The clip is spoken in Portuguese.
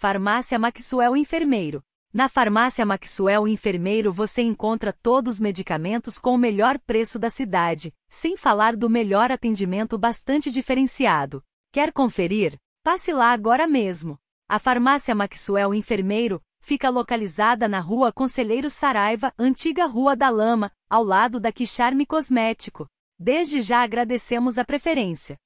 Farmácia Maxwell Enfermeiro. Na Farmácia Maxwell Enfermeiro você encontra todos os medicamentos com o melhor preço da cidade, sem falar do melhor atendimento bastante diferenciado. Quer conferir? Passe lá agora mesmo. A Farmácia Maxwell Enfermeiro fica localizada na Rua Conselheiro Saraiva, antiga Rua da Lama, ao lado da Quixarme Cosmético. Desde já agradecemos a preferência.